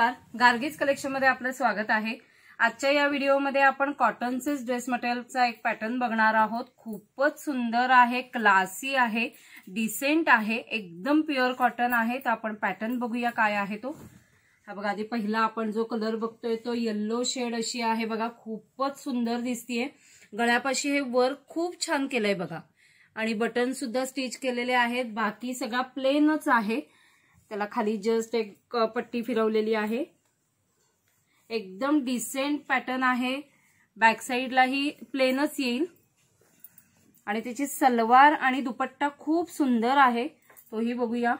नमस्कार गार्गीज कलेक्शन मध्ये आपलं स्वागत आहे आजच्या या मध्ये आपण कॉटनचे ड्रेस मटेरियलचा एक पॅटर्न बघणार आहोत खूपच सुंदर आहे क्लासी आहे डिसेंट आहे एकदम प्युअर कॉटन आहे तर आपण पॅटर्न बघूया काय आहे तो हा बघा आधी पहिला आपण जो कलर बघतोय तो येल्लो शेड अशी आहे बघा खूपच सुंदर दिसतीये गळ्यापाशी हे वर्क खूप छान केलंय बघा आणि बटन सुद्धा स्टिच केलेले आहेत बाकी सगळा प्लेनच आहे त्याला खाली जस्ट एक पट्टी फिरवलेली आहे एकदम डिसेंट पॅटर्न आहे बॅक साईडलाही प्लेनच येईल आणि त्याची सलवार आणि दुपट्टा खूप सुंदर आहे तोही बघूया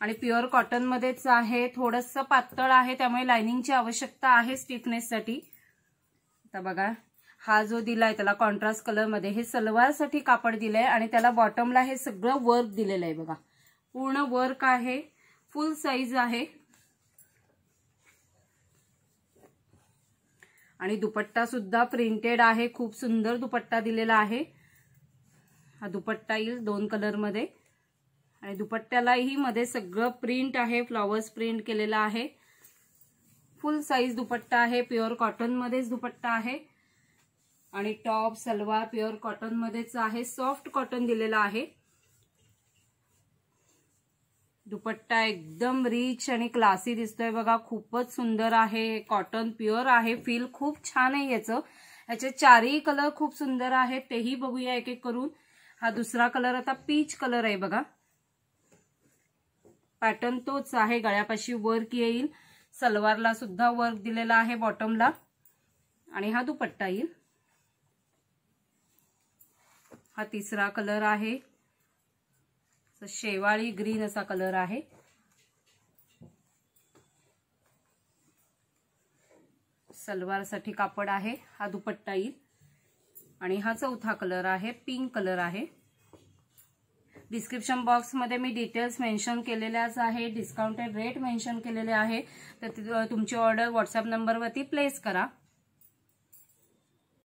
आणि प्युअर कॉटनमध्येच आहे थोडंसं पातळ आहे त्यामुळे लायनिंगची आवश्यकता आहे साठी आता बघा हा जो दिलाय त्याला कॉन्ट्रास्ट कलरमध्ये हे सलवारसाठी कापड दिलंय आणि त्याला बॉटमला हे सगळं वर्क दिलेलं आहे बघा पूर्ण वर्क आहे फुल साईज आहे आणि दुपट्टा सुद्धा प्रिंटेड आहे खूप सुंदर दुपट्टा दिलेला आहे हा दुपट्टा येईल दोन कलरमध्ये आणि दुपट्ट्यालाही मध्ये सगळं प्रिंट आहे फ्लॉवर्स प्रिंट केलेला आहे फुल साईज दुपट्टा आहे प्युअर कॉटनमध्येच दुपट्टा आहे आणि टॉप सलवार प्युअर कॉटनमध्येच आहे सॉफ्ट कॉटन दिलेला आहे दुपट्टा एकदम रिच आणि क्लासी दिसतोय बघा खूपच सुंदर आहे कॉटन प्युअर आहे फील खूप छान आहे याचं याचे चारही कलर खूप सुंदर आहेत तेही बघूया एक एक करून हा दुसरा कलर आता पीच कलर आहे बघा पॅटर्न तोच आहे गळ्यापाशी वर्क येईल सलवारला सुद्धा वर्क दिलेला आहे बॉटमला आणि हा दुपट्टा येईल हा तिसरा कलर आहे शेवाळी ग्रीन असा कलर आहे सलवारसाठी कापड आहे हा दुपट्टा येईल आणि हा चौथा कलर आहे पिंक कलर आहे डिस्क्रिप्शन बॉक्समध्ये मी डिटेल्स मेन्शन केलेल्याच आहे डिस्काउंटेड रेट मेन्शन केलेले आहे तर तुमची ऑर्डर व्हॉट्सअप नंबरवरती प्लेस करा